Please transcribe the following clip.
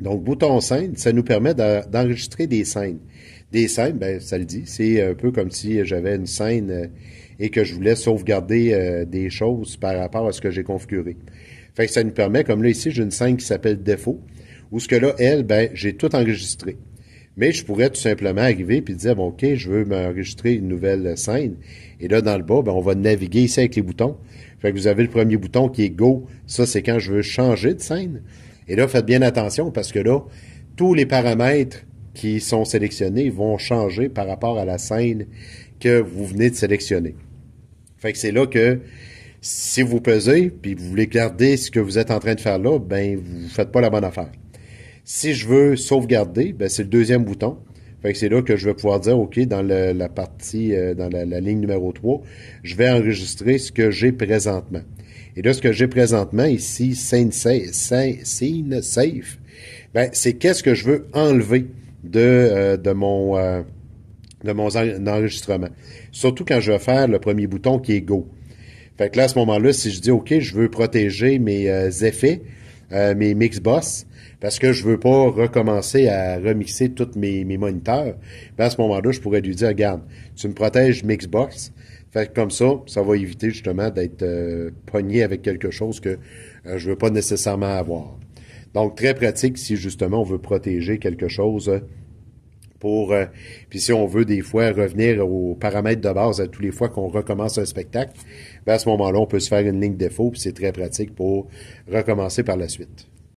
Donc, bouton scène, ça nous permet d'enregistrer des scènes. Des scènes, ben, ça le dit, c'est un peu comme si j'avais une scène euh, et que je voulais sauvegarder euh, des choses par rapport à ce que j'ai configuré. Fait ça nous permet, comme là ici, j'ai une scène qui s'appelle défaut, où ce que là, elle, ben, j'ai tout enregistré. Mais je pourrais tout simplement arriver puis dire, bon, OK, je veux m'enregistrer une nouvelle scène. Et là, dans le bas, ben, on va naviguer ici avec les boutons. Fait que vous avez le premier bouton qui est Go. Ça, c'est quand je veux changer de scène. Et là, faites bien attention parce que là, tous les paramètres qui sont sélectionnés vont changer par rapport à la scène que vous venez de sélectionner. Fait que c'est là que si vous pesez puis vous voulez garder ce que vous êtes en train de faire là, ben vous faites pas la bonne affaire. Si je veux sauvegarder, ben c'est le deuxième bouton. Fait que c'est là que je vais pouvoir dire OK dans la partie euh, dans la, ligne numéro 3, je vais enregistrer ce que j'ai présentement. Et là, ce que j'ai présentement ici, Scene Safe, Safe ben, c'est qu'est-ce que je veux enlever de, euh, de mon, euh, de mon enregistrement. Surtout quand je veux faire le premier bouton qui est Go. Fait que là, à ce moment-là, si je dis OK, je veux protéger mes euh, effets, euh, mes mix boss parce que je veux pas recommencer à remixer tous mes, mes moniteurs. Ben à ce moment-là, je pourrais lui dire, regarde, tu me protèges mix boss. Fait comme ça, ça va éviter justement d'être euh, pogné avec quelque chose que euh, je veux pas nécessairement avoir. Donc très pratique si justement on veut protéger quelque chose pour, euh, puis si on veut des fois revenir aux paramètres de base à toutes les fois qu'on recommence un spectacle, ben à ce moment-là, on peut se faire une ligne défaut, puis c'est très pratique pour recommencer par la suite.